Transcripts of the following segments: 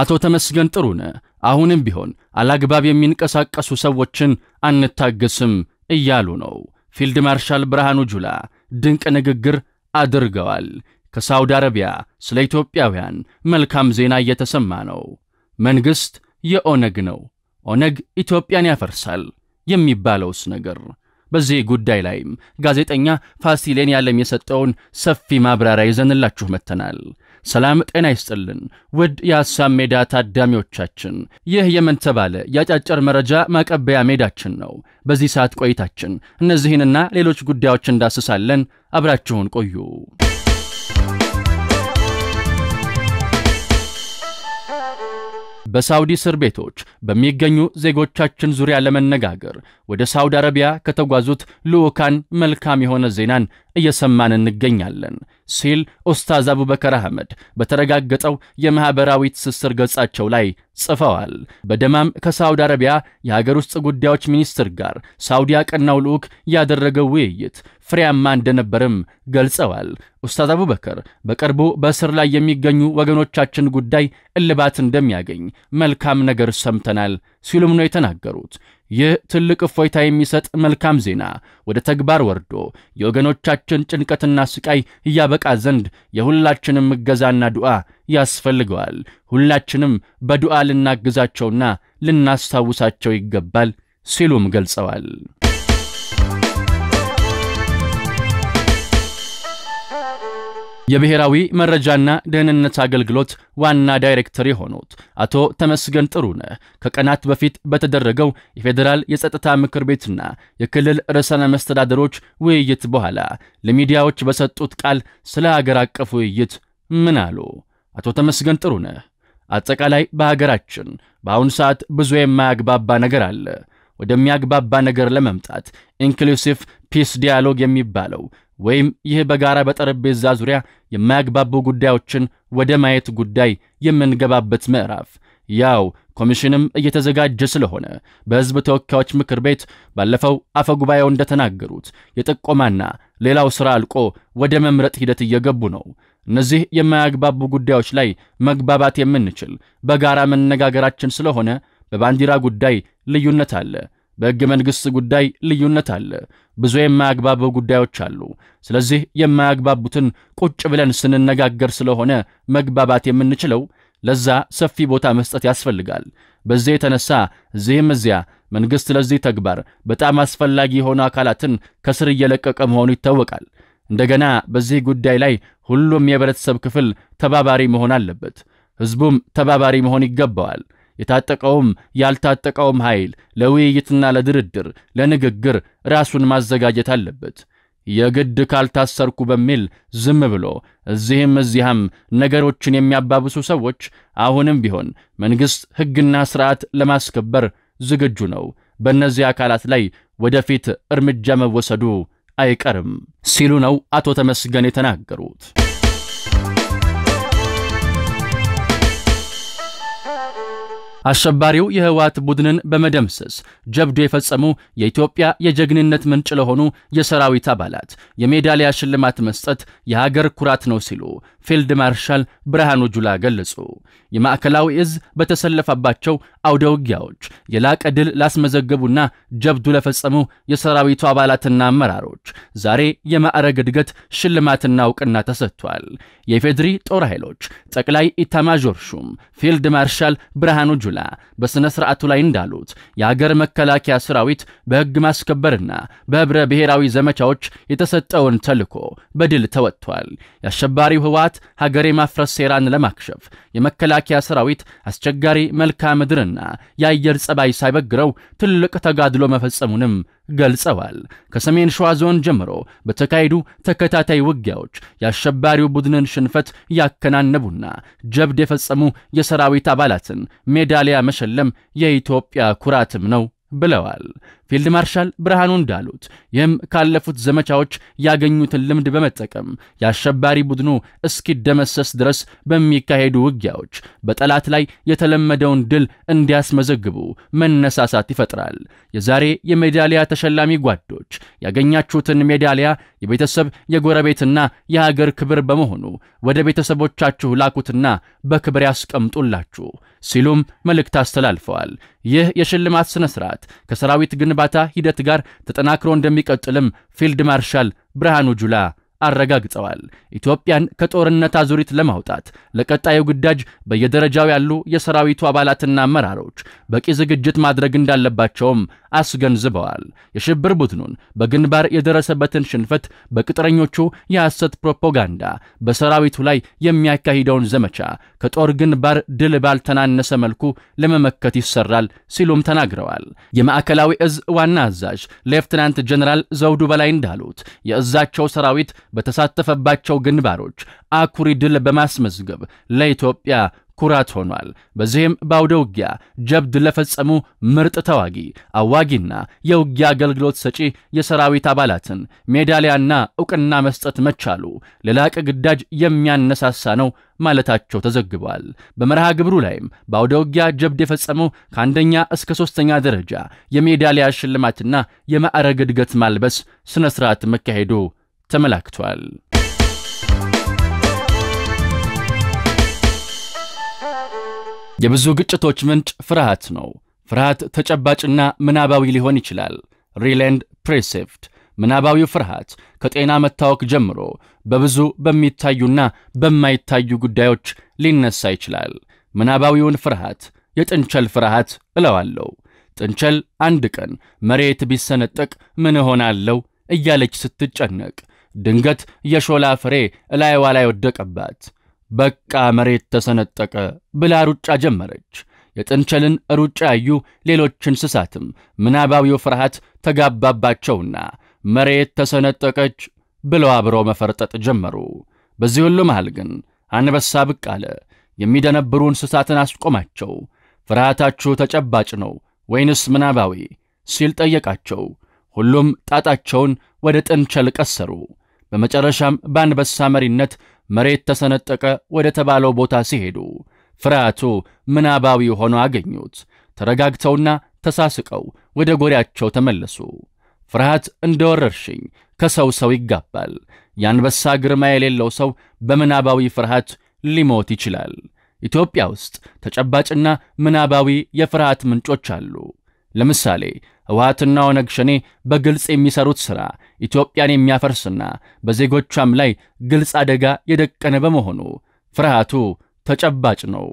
አቶ ተመስገን ጥሩነ አሁንም ቢሆን አላግባብ የሚንቀሳቀሱ ሰዎችን አንታገስም እያሉ ነው። ፊልድ ማርሻል ብርሃኑ ጁላ ድንቅ ንግግር አድርገዋል። ከሳውዲ አረቢያ ስለ ኢትዮጵያውያን መልካም ዜና እየተሰማ ነው። መንግሥት የኦነግ ነው፣ ኦነግ ኢትዮጵያን ያፈርሳል የሚባለውስ ነገር? በዚህ ጉዳይ ላይም ጋዜጠኛ ፋሲሌን ያለም የሰጠውን ሰፊ ማብራሪያ ይዘንላችሁ መጥተናል። ሰላም ጤና ይስጥልን ውድ የሐሳብ ሜዳ ታዳሚዎቻችን፣ ይህ የምን ተባለ የአጫጭር መረጃ ማቀበያ ሜዳችን ነው። በዚህ ሰዓት ቆይታችን እነዚህንና ሌሎች ጉዳዮች እንዳስሳለን። አብራችሁን ቆዩ። በሳውዲ እስር ቤቶች በሚገኙ ዜጎቻችን ዙሪያ ለመነጋገር ወደ ሳውዲ አረቢያ ከተጓዙት ልዑካን መልካም የሆነ ዜናን እየሰማን እንገኛለን ሲል ኡስታዝ አቡበከር አህመድ በተረጋገጠው የማኅበራዊ ትስስር ገጻቸው ላይ ጽፈዋል። በደማም ከሳውዲ አረቢያ የሀገር ውስጥ ጉዳዮች ሚኒስትር ጋር ሳውዲ ቀናው ልዑክ ያደረገው ውይይት ፍሬያማ እንደነበርም ገልጸዋል። ኡስታዝ አቡበከር በቅርቡ በእስር ላይ የሚገኙ ወገኖቻችን ጉዳይ እልባት እንደሚያገኝ መልካም ነገር ሰምተናል ሲሉም ነው የተናገሩት። ይህ ትልቅ እፎይታ የሚሰጥ መልካም ዜና ወደ ተግባር ወርዶ የወገኖቻችን ጭንቀትና ስቃይ እያበቃ ዘንድ የሁላችንም እገዛና ዱዓ ያስፈልገዋል። ሁላችንም በዱዓ ልናግዛቸውና ልናስታውሳቸው ይገባል ሲሉም ገልጸዋል። የብሔራዊ መረጃና ደህንነት አገልግሎት ዋና ዳይሬክተር የሆኑት አቶ ተመስገን ጥሩነህ ከቀናት በፊት በተደረገው የፌዴራል የጸጥታ ምክር ቤትና የክልል ርዕሰ መስተዳደሮች ውይይት በኋላ ለሚዲያዎች በሰጡት ቃል ስለ አገር አቀፍ ውይይት ምን አሉ? አቶ ተመስገን ጥሩነህ አጠቃላይ በሀገራችን በአሁኑ ሰዓት ብዙ የማያግባባ ነገር አለ። ወደሚያግባባ ነገር ለመምጣት ኢንክሉሲቭ ፒስ ዲያሎግ የሚባለው ወይም ይህ በጋራ በጠረጴዛ ዙሪያ የማያግባቡ ጉዳዮችን ወደ ማየት ጉዳይ የምንገባበት ምዕራፍ ያው ኮሚሽንም እየተዘጋጀ ስለሆነ በሕዝብ ተወካዮች ምክር ቤት ባለፈው አፈ ጉባኤው እንደተናገሩት የጥቆማና ሌላው ሥራ አልቆ ወደ መምረጥ ሂደት እየገቡ ነው። እነዚህ የማያግባቡ ጉዳዮች ላይ መግባባት የምንችል በጋራ መነጋገራችን ስለሆነ በባንዲራ ጉዳይ ልዩነት አለ። በሕገ መንግሥት ጉዳይ ልዩነት አለ። ብዙ የማያግባቡ ጉዳዮች አሉ። ስለዚህ የማያግባቡትን ቁጭ ብለን ስንነጋገር ስለሆነ መግባባት የምንችለው ለዛ ሰፊ ቦታ መስጠት ያስፈልጋል። በዚህ የተነሳ እዚህም እዚያ መንግሥት ለዚህ ተግባር በጣም አስፈላጊ የሆኑ አካላትን ከስር እየለቀቀ መሆኑ ይታወቃል። እንደገና በዚህ ጉዳይ ላይ ሁሉም የህብረተሰብ ክፍል ተባባሪ መሆን አለበት። ሕዝቡም ተባባሪ መሆን ይገባዋል። የታጠቀውም ያልታጠቀውም ኃይል ለውይይትና ለድርድር፣ ለንግግር ራሱን ማዘጋጀት አለበት። የግድ ካልታሰርኩ በሚል ዝም ብሎ እዚህም እዚያም ነገሮችን የሚያባብሱ ሰዎች አሁንም ቢሆን መንግሥት ሕግና ሥርዓት ለማስከበር ዝግጁ ነው። በእነዚህ አካላት ላይ ወደፊት እርምጃ መወሰዱ አይቀርም ሲሉ ነው አቶ ተመስገን የተናገሩት። አሸባሪው የህወሓት ቡድንን በመደምሰስ ጀብዱ የፈጸሙ የኢትዮጵያ የጀግንነት ምንጭ ለሆኑ የሰራዊት አባላት የሜዳሊያ ሽልማት መስጠት የሀገር ኩራት ነው ሲሉ ፊልድ ማርሻል ብርሃኑ ጁላ ገለጹ። የማዕከላዊ እዝ በተሰለፈባቸው አውደ ውጊያዎች የላቀ ድል ላስመዘገቡና ጀብዱ ለፈጸሙ የሰራዊቱ አባላትና አመራሮች ዛሬ የማዕረግ እድገት ሽልማትና እውቅና ተሰጥቷል። የፌድሪ ጦር ኃይሎች ጠቅላይ ኢታማዦር ሹም ፊልድ ማርሻል ብርሃኑ ጁላ በሥነ ሥርዓቱ ላይ እንዳሉት የአገር መከላከያ ሰራዊት በሕግ ማስከበርና በኅብረ ብሔራዊ ዘመቻዎች የተሰጠውን ተልኮ በድል ተወጥቷል። የአሸባሪው ህወሓት ሀገር የማፍረስ ሴራን ለማክሸፍ የመከላ የመከላከያ ሰራዊት አስቸጋሪ መልክዓ ምድርና የአየር ጸባይ ሳይበግረው ትልቅ ተጋድሎ መፈጸሙንም ገልጸዋል። ከሰሜን ሸዋ ዞን ጀምሮ በተካሄዱ ተከታታይ ውጊያዎች የአሸባሪው ቡድንን ሽንፈት ያከናነቡና ጀብድ የፈጸሙ የሰራዊት አባላትን ሜዳሊያ መሸለም የኢትዮጵያ ኩራትም ነው ብለዋል። ፊልድ ማርሻል ብርሃኑ እንዳሉት ይህም ካለፉት ዘመቻዎች ያገኙትን ልምድ በመጠቀም የአሸባሪ ቡድኑ እስኪደመሰስ ድረስ በሚካሄዱ ውጊያዎች በጠላት ላይ የተለመደውን ድል እንዲያስመዘግቡ መነሳሳት ይፈጥራል። የዛሬ የሜዳሊያ ተሸላሚ ጓዶች ያገኛችሁትን ሜዳሊያ የቤተሰብ የጎረቤትና የሀገር ክብር በመሆኑ ወደ ቤተሰቦቻችሁ ላኩትና በክብር ያስቀምጡላችሁ ሲሉም መልእክት አስተላልፈዋል። ይህ የሽልማት ሥነ ሥርዓት ከሰራዊት ግን ግንባታ ሂደት ጋር ተጠናክሮ እንደሚቀጥልም ፊልድ ማርሻል ብርሃኑ ጁላ አረጋግጠዋል። ኢትዮጵያን ከጦርነት አዙሪት ለማውጣት ለቀጣዩ ግዳጅ በየደረጃው ያሉ የሰራዊቱ አባላትና አመራሮች በቂ ዝግጅት ማድረግ እንዳለባቸውም አስገንዝበዋል። የሽብር ቡድኑን በግንባር የደረሰበትን ሽንፈት በቅጥረኞቹ የሐሰት ፕሮፓጋንዳ በሰራዊቱ ላይ የሚያካሂደውን ዘመቻ ከጦር ግንባር ድል ባልተናነሰ መልኩ ለመመከት ይሰራል ሲሉም ተናግረዋል። የማዕከላዊ እዝ ዋና አዛዥ ሌፍትናንት ጀነራል ዘውዱ በላይ እንዳሉት የእዛቸው ሰራዊት በተሳተፈባቸው ግንባሮች አኩሪ ድል በማስመዝገብ ለኢትዮጵያ ኩራት ሆኗል። በዚህም በአውደ ውጊያ ጀብድ ለፈጸሙ ምርጥ ተዋጊ፣ አዋጊና የውጊያ አገልግሎት ሰጪ የሰራዊት አባላትን ሜዳሊያና ዕውቅና መስጠት መቻሉ ለላቀ ግዳጅ የሚያነሳሳ ነው ማለታቸው ተዘግቧል። በመርሃ ግብሩ ላይም በአውደ ውጊያ ጀብድ የፈጸሙ ከአንደኛ እስከ ሶስተኛ ደረጃ የሜዳሊያ ሽልማትና የማዕረግ እድገት ማልበስ ስነ ስርዓት መካሄዱ ተመላክቷል። የብዙ ግጭቶች ምንጭ ፍርሃት ነው። ፍርሃት ተጨባጭና ምናባዊ ሊሆን ይችላል። ሪላንድ ፕሬሴፍት ምናባዊው ፍርሃት ከጤና መታወክ ጀምሮ በብዙ በሚታዩና በማይታዩ ጉዳዮች ሊነሳ ይችላል። ምናባዊውን ፍርሃት የጥንቸል ፍርሃት እለዋለሁ። ጥንቸል አንድ ቀን መሬት ቢሰነጠቅ ምን እሆናለሁ እያለች ስትጨነቅ ድንገት የሾላ ፍሬ እላይዋ ላይ ወደቀባት። በቃ መሬት ተሰነጠቀ ብላ ሩጫ ጀመረች። የጥንቸልን ሩጫ ያዩ ሌሎች እንስሳትም ምናባዊው ፍርሃት ተጋባባቸውና መሬት ተሰነጠቀች ብለው አብረው መፈርጠጥ ጀመሩ። በዚህ ሁሉ መሃል ግን አንበሳ ብቅ አለ። የሚደነብሩ እንስሳትን አስቆማቸው። ፍርሃታችሁ ተጨባጭ ነው ወይንስ ምናባዊ? ሲል ጠየቃቸው። ሁሉም ጣጣቸውን ወደ ጥንቸል ቀሰሩ። በመጨረሻም በአንበሳ መሪነት መሬት ተሰነጠቀ ወደ ተባለው ቦታ ሲሄዱ ፍርሃቱ ምናባዊ ሆኖ አገኙት። ተረጋግተውና ተሳስቀው ወደ ጎሪያቸው ተመለሱ። ፍርሃት እንደ ወረርሽኝ ከሰው ሰው ይጋባል። የአንበሳ ግርማ የሌለው ሰው በምናባዊ ፍርሃት ሊሞት ይችላል። ኢትዮጵያ ውስጥ ተጨባጭና ምናባዊ የፍርሃት ምንጮች አሉ። ለምሳሌ ህወሓትና ኦነግ ሸኔ በግልጽ የሚሰሩት ሥራ ኢትዮጵያን የሚያፈርስና በዜጎቿም ላይ ግልጽ አደጋ የደቀነ በመሆኑ ፍርሃቱ ተጨባጭ ነው።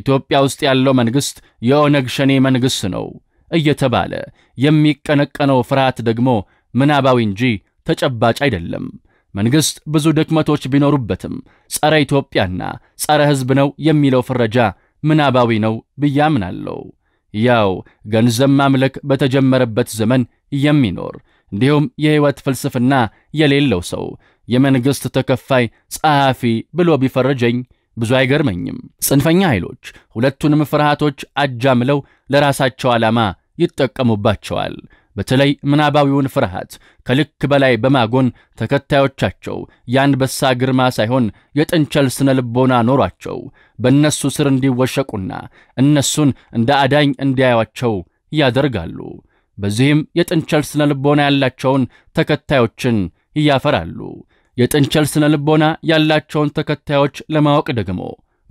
ኢትዮጵያ ውስጥ ያለው መንግሥት የኦነግ ሸኔ መንግሥት ነው እየተባለ የሚቀነቀነው ፍርሃት ደግሞ ምናባዊ እንጂ ተጨባጭ አይደለም። መንግሥት ብዙ ድክመቶች ቢኖሩበትም ጸረ ኢትዮጵያና ጸረ ሕዝብ ነው የሚለው ፍረጃ ምናባዊ ነው ብዬ አምናለሁ። ያው ገንዘብ ማምለክ በተጀመረበት ዘመን የሚኖር እንዲሁም የሕይወት ፍልስፍና የሌለው ሰው የመንግሥት ተከፋይ ጸሐፊ ብሎ ቢፈረጀኝ ብዙ አይገርመኝም። ጽንፈኛ ኃይሎች ሁለቱንም ፍርሃቶች አጃምለው ለራሳቸው ዓላማ ይጠቀሙባቸዋል። በተለይ ምናባዊውን ፍርሃት ከልክ በላይ በማጎን ተከታዮቻቸው የአንበሳ ግርማ ሳይሆን የጥንቸል ስነ ልቦና ኖሯቸው በእነሱ ስር እንዲወሸቁና እነሱን እንደ አዳኝ እንዲያዩቸው ያደርጋሉ። በዚህም የጥንቸል ስነ ልቦና ያላቸውን ተከታዮችን ያፈራሉ። የጥንቸል ስነ ልቦና ያላቸውን ተከታዮች ለማወቅ ደግሞ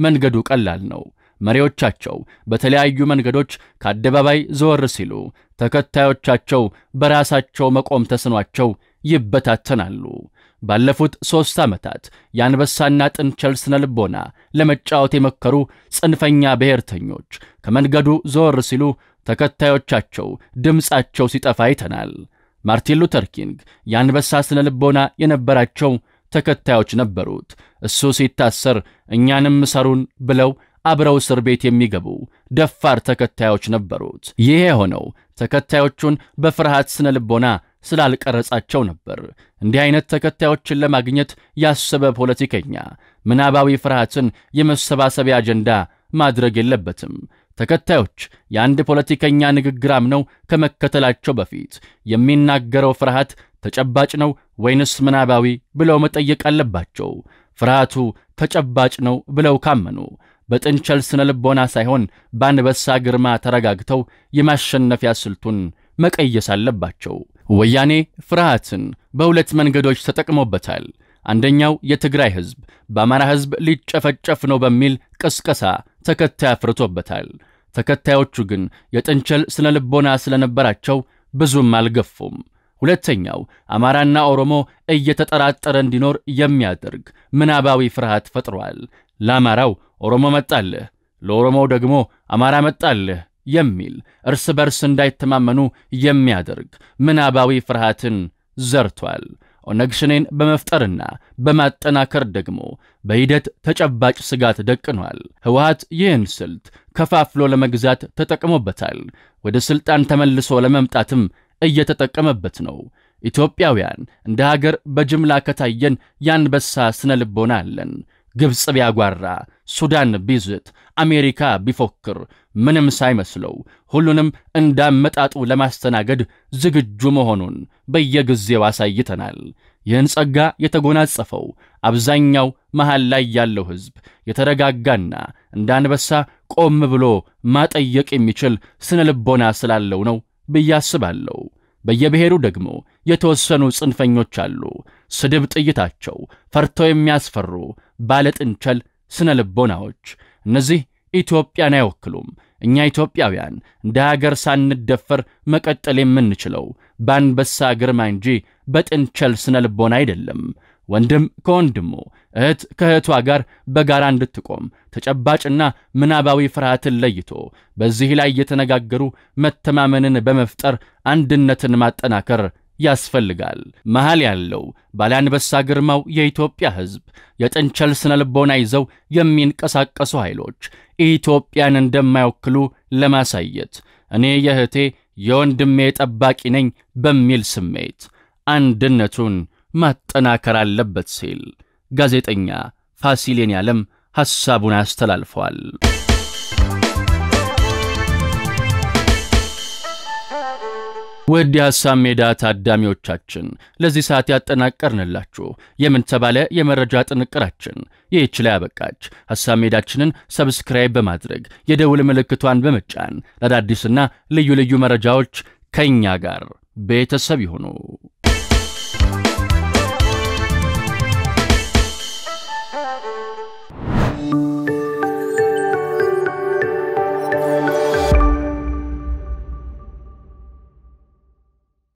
መንገዱ ቀላል ነው። መሪዎቻቸው በተለያዩ መንገዶች ከአደባባይ ዘወር ሲሉ ተከታዮቻቸው በራሳቸው መቆም ተስኗቸው ይበታተናሉ። ባለፉት ሦስት ዓመታት የአንበሳና ጥንቸል ስነ ልቦና ለመጫወት የመከሩ ጽንፈኛ ብሔርተኞች ከመንገዱ ዞር ሲሉ ተከታዮቻቸው ድምፃቸው ሲጠፋ አይተናል። ማርቲን ሉተር ኪንግ የአንበሳ ስነ ልቦና የነበራቸው ተከታዮች ነበሩት። እሱ ሲታሰር እኛንም ሰሩን ብለው አብረው እስር ቤት የሚገቡ ደፋር ተከታዮች ነበሩት። ይህ የሆነው ተከታዮቹን በፍርሃት ስነ ልቦና ስላልቀረጻቸው ነበር። እንዲህ አይነት ተከታዮችን ለማግኘት ያሰበ ፖለቲከኛ ምናባዊ ፍርሃትን የመሰባሰቢያ አጀንዳ ማድረግ የለበትም። ተከታዮች የአንድ ፖለቲከኛ ንግግር አምነው ከመከተላቸው በፊት የሚናገረው ፍርሃት ተጨባጭ ነው ወይንስ ምናባዊ ብለው መጠየቅ አለባቸው። ፍርሃቱ ተጨባጭ ነው ብለው ካመኑ በጥንቸል ስነ ልቦና ሳይሆን በአንበሳ ግርማ ተረጋግተው የማሸነፊያ ስልቱን መቀየስ አለባቸው። ወያኔ ፍርሃትን በሁለት መንገዶች ተጠቅሞበታል። አንደኛው የትግራይ ህዝብ በአማራ ህዝብ ሊጨፈጨፍ ነው በሚል ቅስቀሳ ተከታይ አፍርቶበታል። ተከታዮቹ ግን የጥንቸል ስነ ልቦና ስለነበራቸው ብዙም አልገፉም። ሁለተኛው አማራና ኦሮሞ እየተጠራጠረ እንዲኖር የሚያደርግ ምናባዊ ፍርሃት ፈጥሯል። ለአማራው ኦሮሞ መጣልህ፣ ለኦሮሞው ደግሞ አማራ መጣልህ የሚል እርስ በርስ እንዳይተማመኑ የሚያደርግ ምናባዊ ፍርሃትን ዘርቷል። ኦነግ ሸኔን በመፍጠርና በማጠናከር ደግሞ በሂደት ተጨባጭ ስጋት ደቅኗል። ህወሓት ይህን ስልት ከፋፍሎ ለመግዛት ተጠቅሞበታል። ወደ ስልጣን ተመልሶ ለመምጣትም እየተጠቀመበት ነው። ኢትዮጵያውያን እንደ ሀገር በጅምላ ከታየን ያንበሳ ስነ ልቦና አለን። ግብፅ ቢያጓራ፣ ሱዳን ቢዝት፣ አሜሪካ ቢፎክር ምንም ሳይመስለው ሁሉንም እንዳመጣጡ ለማስተናገድ ዝግጁ መሆኑን በየጊዜው አሳይተናል። ይህን ጸጋ የተጎናጸፈው አብዛኛው መሃል ላይ ያለው ሕዝብ የተረጋጋና እንደ አንበሳ ቆም ብሎ ማጠየቅ የሚችል ስነ ልቦና ስላለው ነው ብዬ አስባለሁ። በየብሔሩ ደግሞ የተወሰኑ ጽንፈኞች አሉ። ስድብ ጥይታቸው ፈርተው የሚያስፈሩ ባለጥንቸል ስነ ልቦናዎች እነዚህ ኢትዮጵያን አይወክሉም። እኛ ኢትዮጵያውያን እንደ ሀገር ሳንደፈር መቀጠል የምንችለው በአንበሳ ግርማ እንጂ በጥንቸል ስነ ልቦና አይደለም። ወንድም ከወንድሙ እህት ከእህቷ ጋር በጋራ እንድትቆም ተጨባጭና ምናባዊ ፍርሃትን ለይቶ በዚህ ላይ የተነጋገሩ መተማመንን በመፍጠር አንድነትን ማጠናከር ያስፈልጋል። መሃል ያለው ባለአንበሳ ግርማው የኢትዮጵያ ሕዝብ የጥንቸል ስነ ልቦና ይዘው የሚንቀሳቀሱ ኃይሎች ኢትዮጵያን እንደማይወክሉ ለማሳየት እኔ የእህቴ የወንድሜ ጠባቂ ነኝ በሚል ስሜት አንድነቱን ማጠናከር አለበት ሲል ጋዜጠኛ ፋሲሌን ያለም ሐሳቡን አስተላልፏል። ውድ ሀሳብ ሜዳ ታዳሚዎቻችን ለዚህ ሰዓት ያጠናቀርንላችሁ የምን ተባለ የመረጃ ጥንቅራችን ይህች ላይ አበቃች። ሀሳብ ሜዳችንን ሰብስክራይብ በማድረግ የደውል ምልክቷን በመጫን ለአዳዲስና ልዩ ልዩ መረጃዎች ከእኛ ጋር ቤተሰብ ይሁኑ።